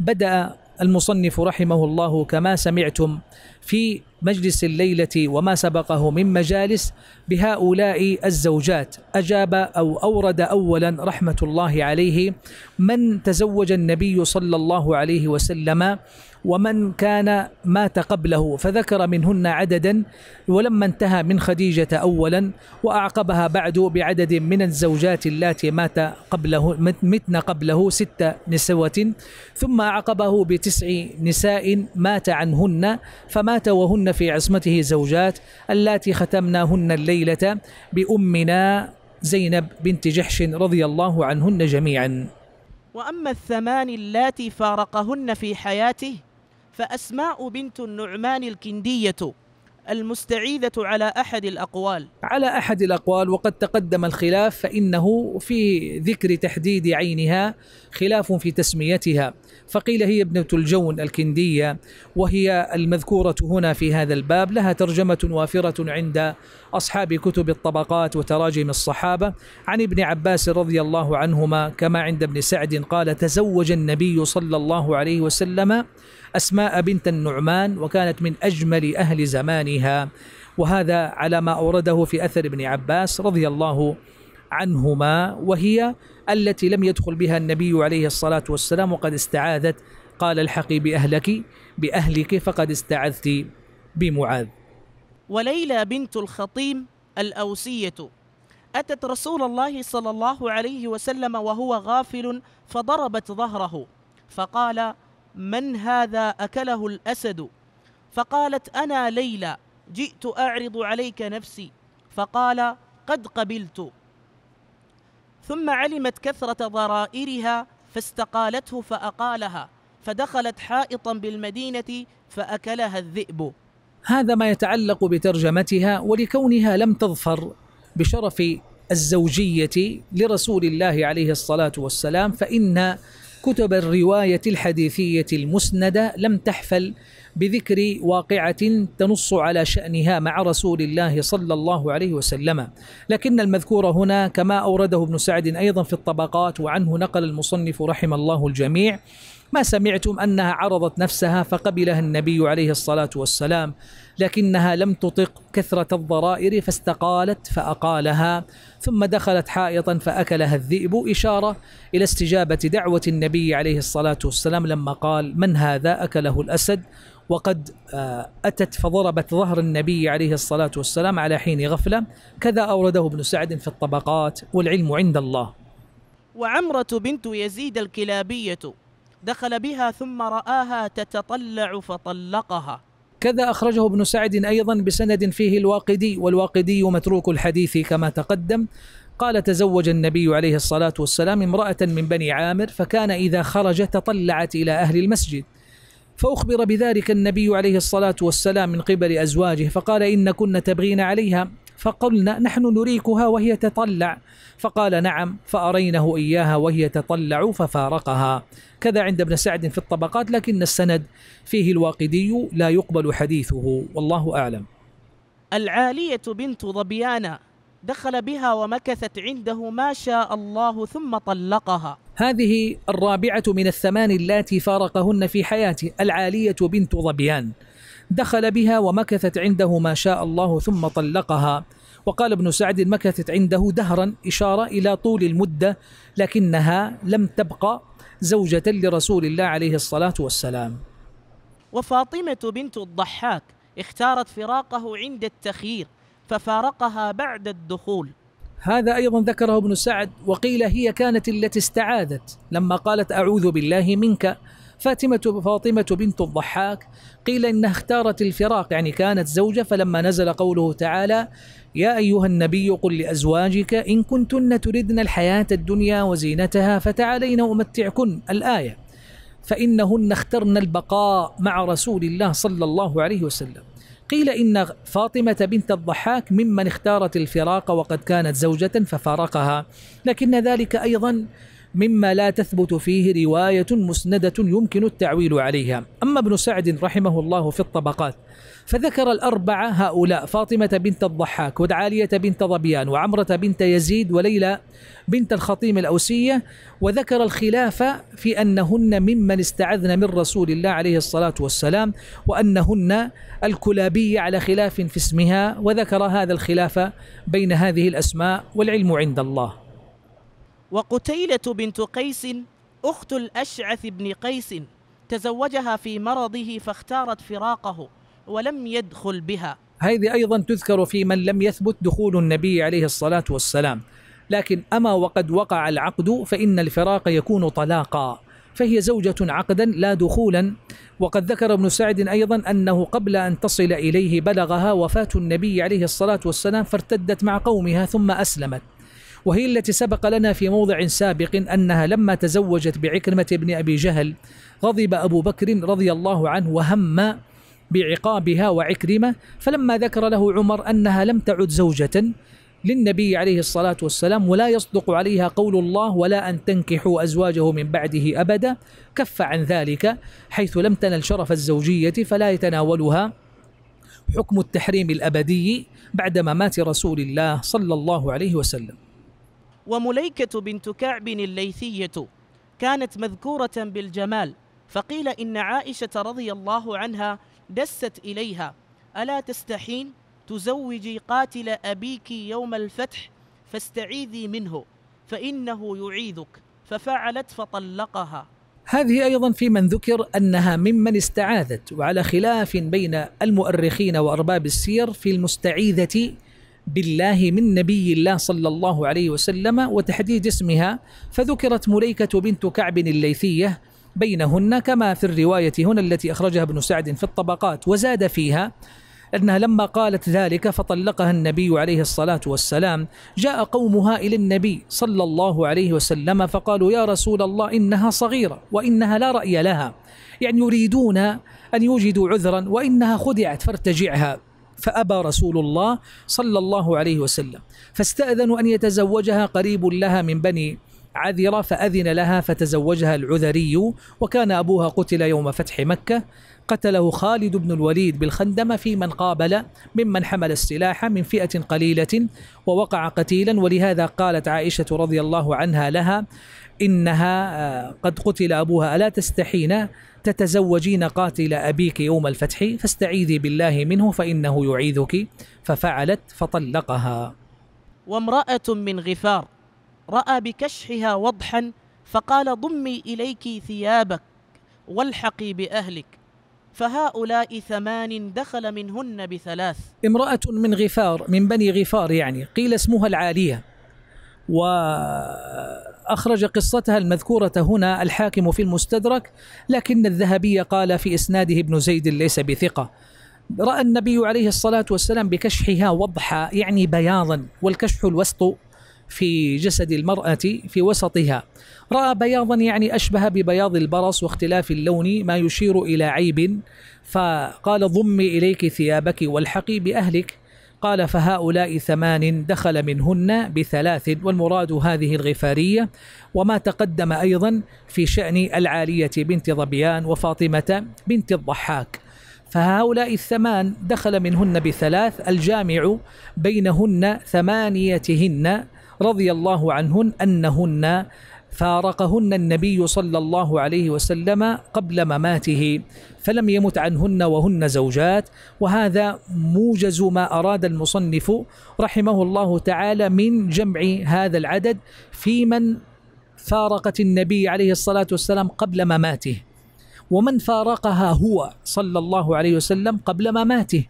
Speaker 1: بدأ المصنف رحمه الله كما سمعتم في مجلس الليلة وما سبقه من مجالس بهؤلاء الزوجات أجاب أو أورد أولا رحمة الله عليه من تزوج النبي صلى الله عليه وسلم ومن كان مات قبله فذكر منهن عددا ولما انتهى من خديجة أولا وأعقبها بعد بعدد من الزوجات اللاتي مات قبله متن قبله ست نسوة ثم أعقبه بتسع نساء مات عنهن فما مات وهن في عصمته زوجات اللاتي ختمناهن الليلة بأمنا زينب بنت جحش رضي الله عنهن جميعا
Speaker 2: وأما الثمان اللاتي فارقهن في حياته فأسماء بنت النعمان الكندية المستعيذة على أحد الأقوال على أحد الأقوال وقد تقدم
Speaker 1: الخلاف فإنه في ذكر تحديد عينها خلاف في تسميتها فقيل هي ابنة الجون الكندية وهي المذكورة هنا في هذا الباب لها ترجمة وافرة عند أصحاب كتب الطبقات وتراجم الصحابة عن ابن عباس رضي الله عنهما كما عند ابن سعد قال تزوج النبي صلى الله عليه وسلم أسماء بنت النعمان وكانت من أجمل أهل زمانها وهذا على ما أورده في أثر ابن عباس رضي الله عنهما وهي التي لم يدخل بها النبي عليه الصلاة والسلام وقد استعاذت قال الحقي بأهلك بأهلك فقد استعذت بمعاذ
Speaker 2: وليلى بنت الخطيم الأوسية أتت رسول الله صلى الله عليه وسلم وهو غافل فضربت ظهره فقال من هذا أكله الأسد فقالت أنا ليلى جئت أعرض عليك نفسي فقال قد قبلت ثم علمت كثرة ضرائرها فاستقالته فأقالها فدخلت حائطا بالمدينة فأكلها الذئب هذا
Speaker 1: ما يتعلق بترجمتها ولكونها لم تظفر بشرف الزوجية لرسول الله عليه الصلاة والسلام فإن كتب الروايه الحديثيه المسنده لم تحفل بذكر واقعه تنص على شانها مع رسول الله صلى الله عليه وسلم، لكن المذكور هنا كما اورده ابن سعد ايضا في الطبقات وعنه نقل المصنف رحم الله الجميع ما سمعتم انها عرضت نفسها فقبلها النبي عليه الصلاه والسلام لكنها لم تطق كثرة الضرائر فاستقالت فأقالها ثم دخلت حائطا فأكلها الذئب إشارة إلى استجابة دعوة النبي عليه الصلاة والسلام لما قال من هذا أكله الأسد وقد آه، أتت فضربت ظهر النبي عليه الصلاة والسلام على حين غفلة كذا أورده ابن سعد في الطبقات والعلم عند الله
Speaker 2: وعمرة بنت يزيد الكلابية دخل بها ثم رآها تتطلع فطلقها
Speaker 1: كذا أخرجه ابن سعد أيضا بسند فيه الواقدي والواقدي متروك الحديث كما تقدم قال تزوج النبي عليه الصلاة والسلام امرأة من بني عامر فكان إذا خرج تطلعت إلى أهل المسجد فأخبر بذلك النبي عليه الصلاة والسلام من قبل أزواجه فقال إن كن تبغين عليها فقلنا نحن نريكها وهي تطلع فقال نعم فأرينه إياها وهي تطلع ففارقها كذا عند ابن سعد في الطبقات لكن السند فيه الواقدي لا يقبل حديثه والله أعلم
Speaker 2: العالية بنت ضبيانة دخل بها ومكثت عنده ما شاء الله ثم طلقها
Speaker 1: هذه الرابعة من الثمان اللاتي فارقهن في حياته العالية بنت ظبيان دخل بها ومكثت عنده ما شاء الله ثم طلقها وقال ابن سعد مكثت عنده دهرا إشارة إلى طول المدة لكنها لم تبقى زوجة لرسول الله عليه الصلاة والسلام
Speaker 2: وفاطمة بنت الضحاك اختارت فراقه عند التخيير ففارقها بعد الدخول
Speaker 1: هذا أيضا ذكره ابن سعد وقيل هي كانت التي استعاذت لما قالت أعوذ بالله منك فاطمة فاطمة بنت الضحاك قيل إنها اختارت الفراق يعني كانت زوجة فلما نزل قوله تعالى يا أيها النبي قل لأزواجك إن كنتن تردن الحياة الدنيا وزينتها فتعالين أمتعكن الآية فإنهن اخترن البقاء مع رسول الله صلى الله عليه وسلم قيل إن فاطمة بنت الضحاك ممن اختارت الفراق وقد كانت زوجة ففارقها لكن ذلك أيضا مما لا تثبت فيه رواية مسندة يمكن التعويل عليها أما ابن سعد رحمه الله في الطبقات فذكر الأربعة هؤلاء فاطمة بنت الضحاك ودعالية بنت ظبيان وعمرة بنت يزيد وليلى بنت الخطيم الأوسية وذكر الخلافة في أنهن ممن استعذن من رسول الله عليه الصلاة والسلام وأنهن الكلابية على خلاف في اسمها وذكر هذا الخلاف بين هذه الأسماء والعلم عند
Speaker 2: الله وقتيلة بنت قيس أخت الأشعث بن قيس تزوجها في مرضه فاختارت فراقه ولم يدخل بها
Speaker 1: هذه أيضا تذكر في من لم يثبت دخول النبي عليه الصلاة والسلام لكن أما وقد وقع العقد فإن الفراق يكون طلاقا فهي زوجة عقدا لا دخولا وقد ذكر ابن سعد أيضا أنه قبل أن تصل إليه بلغها وفاة النبي عليه الصلاة والسلام فارتدت مع قومها ثم أسلمت وهي التي سبق لنا في موضع سابق أنها لما تزوجت بعكرمة بن أبي جهل غضب أبو بكر رضي الله عنه وهم بعقابها وعكرمة فلما ذكر له عمر أنها لم تعد زوجة للنبي عليه الصلاة والسلام ولا يصدق عليها قول الله ولا أن تنكحوا أزواجه من بعده أبدا كف عن ذلك حيث لم تنل شرف الزوجية فلا يتناولها حكم التحريم الأبدي بعد ممات رسول الله صلى الله عليه وسلم
Speaker 2: ومليكة بنت كعب الليثية كانت مذكورة بالجمال فقيل إن عائشة رضي الله عنها دست إليها ألا تستحين تزوجي قاتل أبيك يوم الفتح فاستعيذي منه فإنه يعيذك ففعلت فطلقها هذه أيضا
Speaker 1: في من ذكر أنها ممن استعاذت وعلى خلاف بين المؤرخين وأرباب السير في المستعيذة بالله من نبي الله صلى الله عليه وسلم وتحديد اسمها فذكرت مليكة بنت كعب الليثية بينهن كما في الرواية هنا التي أخرجها ابن سعد في الطبقات وزاد فيها أنها لما قالت ذلك فطلقها النبي عليه الصلاة والسلام جاء قومها إلى النبي صلى الله عليه وسلم فقالوا يا رسول الله إنها صغيرة وإنها لا رأي لها يعني يريدون أن يوجدوا عذرا وإنها خدعت فارتجعها فأبى رسول الله صلى الله عليه وسلم فاستأذنوا أن يتزوجها قريب لها من بني عذرة فأذن لها فتزوجها العذري وكان أبوها قتل يوم فتح مكة قتله خالد بن الوليد بالخندم في من قابل ممن حمل السلاح من فئة قليلة ووقع قتيلا ولهذا قالت عائشة رضي الله عنها لها إنها آه، قد قتل أبوها ألا تستحين تتزوجين قاتل أبيك يوم الفتح فاستعيذي بالله منه فإنه يعيذك ففعلت فطلقها
Speaker 2: وامرأة من غفار رأى بكشحها وضحا فقال ضمي إليك ثيابك والحقي بأهلك فهؤلاء ثمان دخل منهن بثلاث
Speaker 1: امرأة من غفار من بني غفار يعني قيل اسمها العالية و أخرج قصتها المذكورة هنا الحاكم في المستدرك لكن الذهبي قال في إسناده ابن زيد ليس بثقة رأى النبي عليه الصلاة والسلام بكشحها وضحا يعني بياضا والكشح الوسط في جسد المرأة في وسطها رأى بياضا يعني أشبه ببياض البرص واختلاف اللون ما يشير إلى عيب فقال ضمي إليك ثيابك والحقي بأهلك قال فهؤلاء ثمان دخل منهن بثلاث والمراد هذه الغفارية وما تقدم أيضا في شأن العالية بنت ظبيان وفاطمة بنت الضحاك فهؤلاء الثمان دخل منهن بثلاث الجامع بينهن ثمانيتهن رضي الله عنهن أنهن فارقهن النبي صلى الله عليه وسلم قبل مماته فلم يمت عنهن وهن زوجات وهذا موجز ما أراد المصنف رحمه الله تعالى من جمع هذا العدد في من فارقت النبي عليه الصلاة والسلام قبل مماته ومن فارقها هو صلى الله عليه وسلم قبل مماته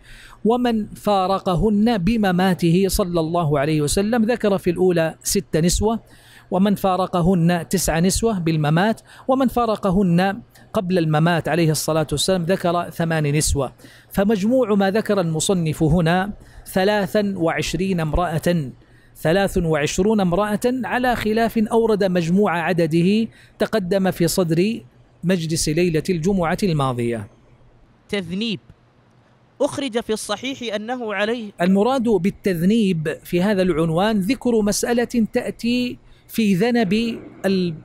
Speaker 1: ومن فارقهن بمماته صلى الله عليه وسلم ذكر في الأولى ست نسوة ومن فارقهن تسع نسوة بالممات ومن فارقهن قبل الممات عليه الصلاة والسلام ذكر ثمان نسوة فمجموع ما ذكر المصنف هنا ثلاثا وعشرين امرأة ثلاث وعشرون امرأة على خلاف أورد مجموع عدده تقدم في صدر مجلس ليلة الجمعة الماضية
Speaker 2: تذنيب أخرج في الصحيح أنه عليه المراد
Speaker 1: بالتذنيب في هذا العنوان ذكر مسألة تأتي في ذنب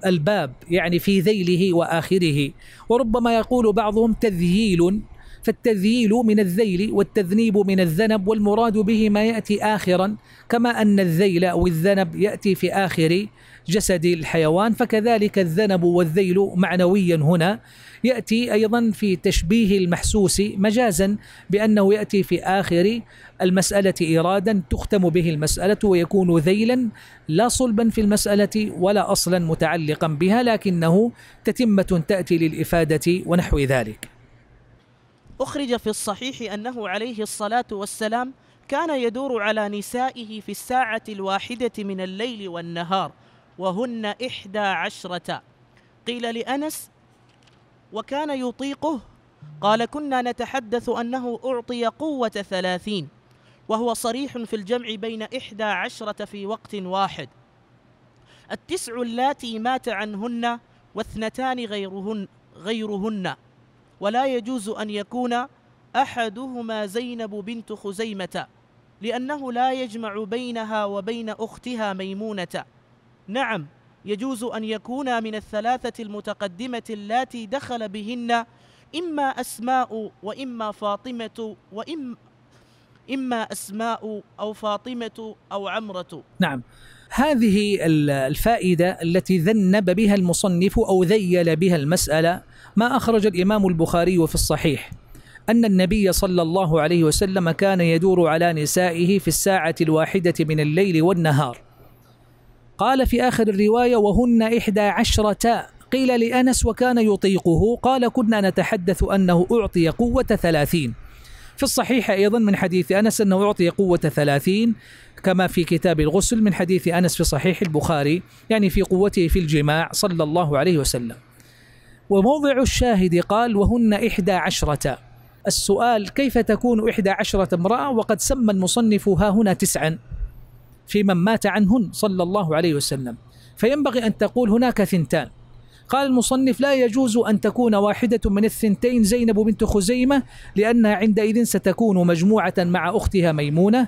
Speaker 1: الباب يعني في ذيله واخره وربما يقول بعضهم تذييل فالتذييل من الذيل والتذنيب من الذنب والمراد به ما ياتي اخرا كما ان الذيل او الذنب ياتي في اخر جسد الحيوان فكذلك الذنب والذيل معنويا هنا ياتي ايضا في تشبيه المحسوس مجازا بانه ياتي في اخر المساله ارادا تختم به المساله ويكون ذيلا لا صلبا في المساله ولا اصلا متعلقا بها لكنه تتمه تاتي للافاده ونحو ذلك.
Speaker 2: اخرج في الصحيح انه عليه الصلاه والسلام كان يدور على نسائه في الساعه الواحده من الليل والنهار وهن إحدى عشرة قيل لأنس وكان يطيقه قال كنا نتحدث أنه أعطي قوة ثلاثين وهو صريح في الجمع بين إحدى عشرة في وقت واحد التسع اللاتي مات عنهن واثنتان غيرهن, غيرهن ولا يجوز أن يكون أحدهما زينب بنت خزيمة لأنه لا يجمع بينها وبين أختها ميمونة نعم يجوز أن يكون من الثلاثة المتقدمة اللاتي دخل بهن إما أسماء وإما فاطمة وإما إما أسماء أو فاطمة أو عمرة نعم هذه
Speaker 1: الفائدة التي ذنب بها المصنف أو ذيل بها المسألة ما أخرج الإمام البخاري في الصحيح أن النبي صلى الله عليه وسلم كان يدور على نسائه في الساعة الواحدة من الليل والنهار قال في آخر الرواية وهن إحدى عشرة قيل لأنس وكان يطيقه قال كنا نتحدث أنه أعطي قوة ثلاثين في الصحيح أيضا من حديث أنس أنه أعطي قوة ثلاثين كما في كتاب الغسل من حديث أنس في صحيح البخاري يعني في قوته في الجماع صلى الله عليه وسلم وموضع الشاهد قال وهن إحدى عشرة السؤال كيف تكون إحدى عشرة امرأة وقد سمى المصنف ها هنا تسعا في من مات عنهن صلى الله عليه وسلم فينبغي أن تقول هناك ثنتان قال المصنف لا يجوز أن تكون واحدة من الثنتين زينب بنت خزيمة لأنها عندئذ ستكون مجموعة مع أختها ميمونة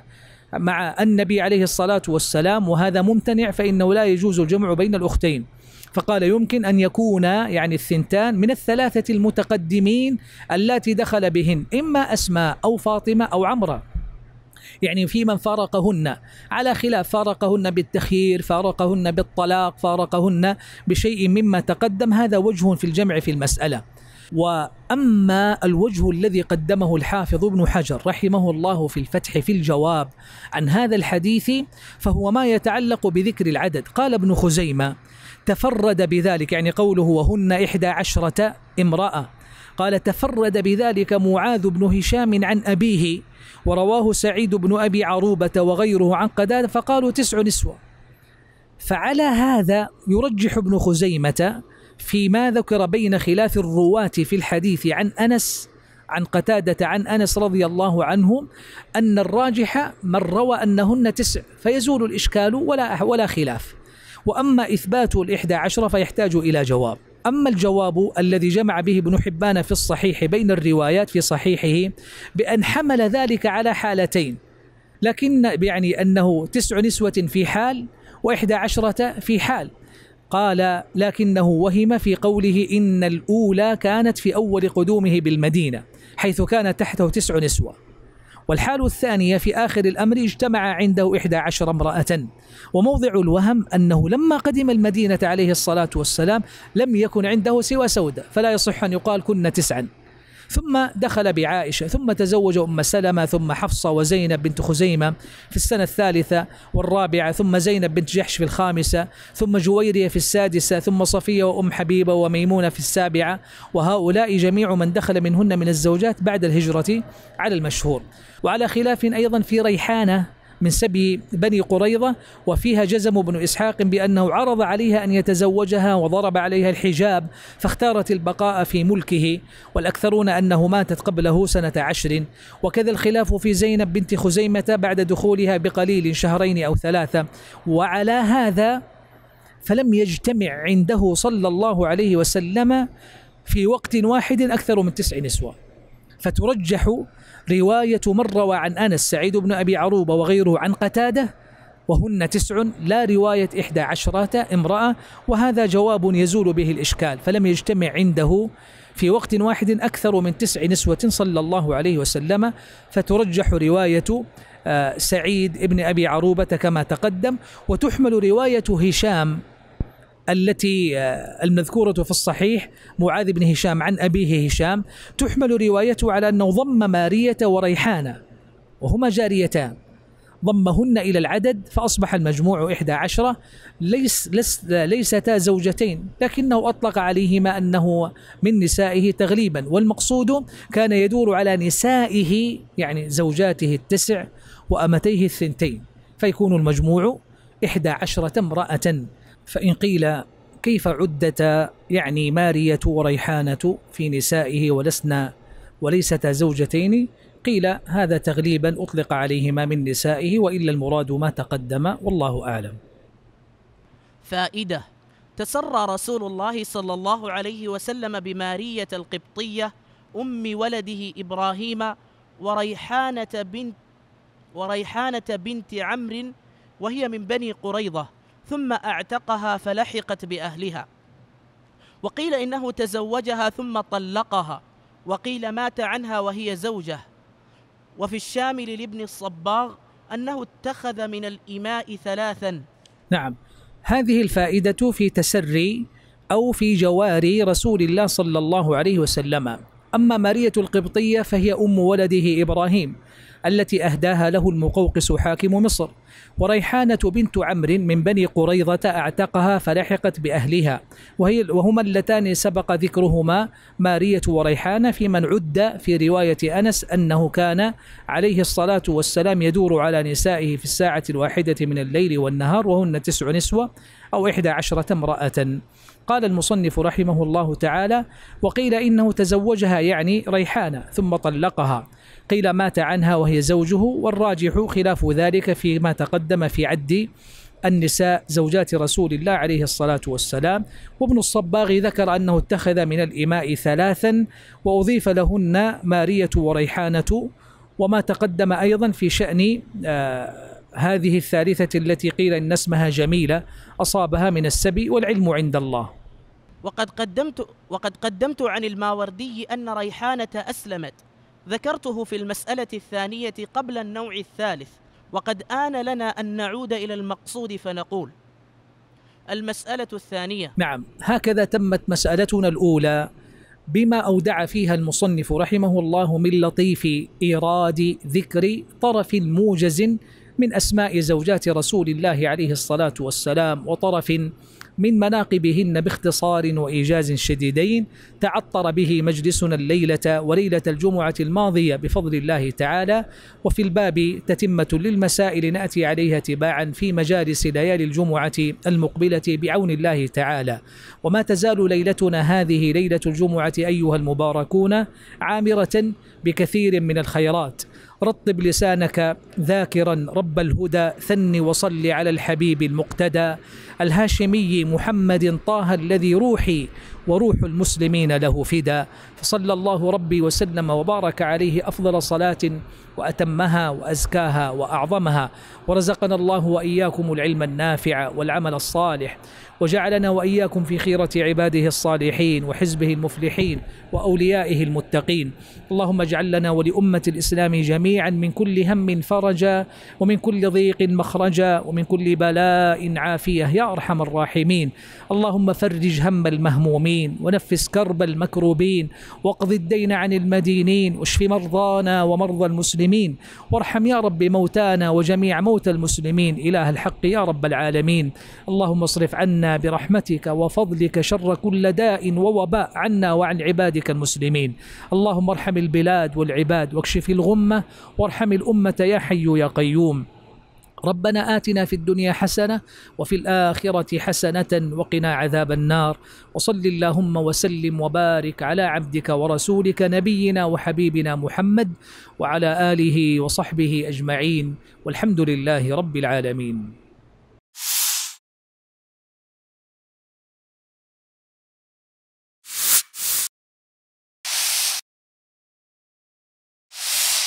Speaker 1: مع النبي عليه الصلاة والسلام وهذا ممتنع فإنه لا يجوز الجمع بين الأختين فقال يمكن أن يكون يعني الثنتان من الثلاثة المتقدمين اللاتي دخل بهن إما أسماء أو فاطمة أو عمرة يعني في من فارقهن على خلاف فارقهن بالتخيير فارقهن بالطلاق فارقهن بشيء مما تقدم هذا وجه في الجمع في المسألة واما الوجه الذي قدمه الحافظ ابن حجر رحمه الله في الفتح في الجواب عن هذا الحديث فهو ما يتعلق بذكر العدد قال ابن خزيمه تفرد بذلك يعني قوله وهن إحدى عشرة امرأة قال تفرد بذلك معاذ بن هشام عن أبيه ورواه سعيد بن أبي عروبة وغيره عن قداد فقالوا تسع نسوة فعلى هذا يرجح ابن خزيمة فيما ذكر بين خلاف الرواة في الحديث عن أنس عن قتادة عن أنس رضي الله عنه أن الراجح من روى أنهن تسع فيزول الإشكال ولا, ولا خلاف وأما إثبات الإحدى عشر فيحتاج إلى جواب أما الجواب الذي جمع به ابن حبان في الصحيح بين الروايات في صحيحه بأن حمل ذلك على حالتين لكن يعني أنه تسع نسوة في حال وإحدى عشرة في حال قال لكنه وهم في قوله إن الأولى كانت في أول قدومه بالمدينة حيث كان تحته تسع نسوة والحال الثانية في آخر الأمر اجتمع عنده إحدى عشر امرأة وموضع الوهم أنه لما قدم المدينة عليه الصلاة والسلام لم يكن عنده سوى سودة فلا يصح أن يقال كنا تسعا ثم دخل بعائشة ثم تزوج أم سلمة ثم حفصة وزينب بنت خزيمة في السنة الثالثة والرابعة ثم زينب بنت جحش في الخامسة ثم جويرية في السادسة ثم صفية وأم حبيبة وميمونة في السابعة وهؤلاء جميع من دخل منهن من الزوجات بعد الهجرة على المشهور وعلى خلاف أيضا في ريحانة من سبي بني قريظة وفيها جزم بن إسحاق بأنه عرض عليها أن يتزوجها وضرب عليها الحجاب فاختارت البقاء في ملكه والأكثرون أنه ماتت قبله سنة عشر وكذا الخلاف في زينب بنت خزيمة بعد دخولها بقليل شهرين أو ثلاثة وعلى هذا فلم يجتمع عنده صلى الله عليه وسلم في وقت واحد أكثر من تسع نسوة فترجح رواية من روى عن أنس سعيد بن أبي عروبة وغيره عن قتادة وهن تسع لا رواية إحدى عشرة امرأة وهذا جواب يزول به الإشكال فلم يجتمع عنده في وقت واحد أكثر من تسع نسوة صلى الله عليه وسلم فترجح رواية آه، سعيد بن أبي عروبة كما تقدم وتحمل رواية هشام التي آه، المذكورة في الصحيح معاذ بن هشام عن أبيه هشام تحمل روايته على أنه ضم مارية وريحانة وهما جاريتان ضمهن إلى العدد فأصبح المجموع إحدى عشرة ليس لس ليستا زوجتين لكنه أطلق عليهما أنه من نسائه تغليبا والمقصود كان يدور على نسائه يعني زوجاته التسع وأمتيه الثنتين فيكون المجموع إحدى عشرة امرأة فإن قيل كيف عدت يعني مارية وريحانة في نسائه ولسنا وليستا زوجتين قيل هذا تغليبا أطلق عليهما من نسائه وإلا المراد ما تقدم والله أعلم
Speaker 2: فائدة تسرى رسول الله صلى الله عليه وسلم بمارية القبطية أم ولده إبراهيم وريحانة بنت وريحانة بنت عمرو وهي من بني قريظة ثم اعتقها فلحقت باهلها وقيل انه تزوجها ثم طلقها وقيل مات عنها وهي زوجه وفي الشامل لابن الصباغ انه اتخذ من الاماء ثلاثا نعم
Speaker 1: هذه الفائده في تسري او في جواري رسول الله صلى الله عليه وسلم اما ماريه القبطيه فهي ام ولده ابراهيم التي أهداها له المقوقس حاكم مصر وريحانة بنت عمرو من بني قريظة أعتقها فلحقت بأهلها وهي وهما اللتان سبق ذكرهما مارية وريحانة في من عد في رواية أنس أنه كان عليه الصلاة والسلام يدور على نسائه في الساعة الواحدة من الليل والنهار وهن تسع نسوة أو إحدى عشرة امرأة قال المصنف رحمه الله تعالى وقيل إنه تزوجها يعني ريحانة ثم طلقها قيل مات عنها وهي زوجه والراجح خلاف ذلك فيما تقدم في عد النساء زوجات رسول الله عليه الصلاة والسلام وابن الصباغ ذكر أنه اتخذ من الإماء ثلاثا وأضيف لهن مارية وريحانة وما تقدم أيضا في شأن آه، هذه الثالثة التي قيل إن اسمها جميلة أصابها من السبي والعلم عند الله
Speaker 2: وقد قدمت وقد قدمت عن الماوردي أن ريحانة أسلمت ذكرته في المسألة الثانية قبل النوع الثالث وقد آن لنا أن نعود إلى المقصود فنقول المسألة الثانية
Speaker 1: نعم هكذا تمت مسألتنا الأولى بما أودع فيها المصنف رحمه الله من لطيف إيراد ذكر طرف موجز من أسماء زوجات رسول الله عليه الصلاة والسلام وطرف من مناقبهن باختصار وإيجاز شديدين تعطر به مجلسنا الليلة وليلة الجمعة الماضية بفضل الله تعالى وفي الباب تتمة للمسائل نأتي عليها تباعا في مجالس ليالي الجمعة المقبلة بعون الله تعالى وما تزال ليلتنا هذه ليلة الجمعة أيها المباركون عامرة بكثير من الخيرات رطب لسانك ذاكرا رب الهدى ثن وصل على الحبيب المقتدى الهاشمي محمد طه الذي روحي وروح المسلمين له فدا فصلى الله ربي وسلم وبارك عليه أفضل صلاة وأتمها وأزكاها وأعظمها ورزقنا الله وإياكم العلم النافع والعمل الصالح وجعلنا وإياكم في خيرة عباده الصالحين وحزبه المفلحين وأوليائه المتقين اللهم اجعل لنا ولأمة الإسلام جميعا من كل هم فرجا ومن كل ضيق مخرجا ومن كل بلاء عافية يا أرحم الراحمين اللهم فرج هم المهمومين ونفس كرب المكروبين واقض الدين عن المدينين واشف مرضانا ومرضى المسلمين وارحم يا رب موتانا وجميع موتى المسلمين إله الحق يا رب العالمين اللهم اصرف عنا برحمتك وفضلك شر كل داء ووباء عنا وعن عبادك المسلمين اللهم ارحم البلاد والعباد واكشف الغمة وارحم الأمة يا حي يا قيوم ربنا آتنا في الدنيا حسنة وفي الآخرة حسنة وقنا عذاب النار وصل اللهم وسلم وبارك على عبدك ورسولك نبينا وحبيبنا محمد وعلى آله وصحبه أجمعين والحمد لله رب العالمين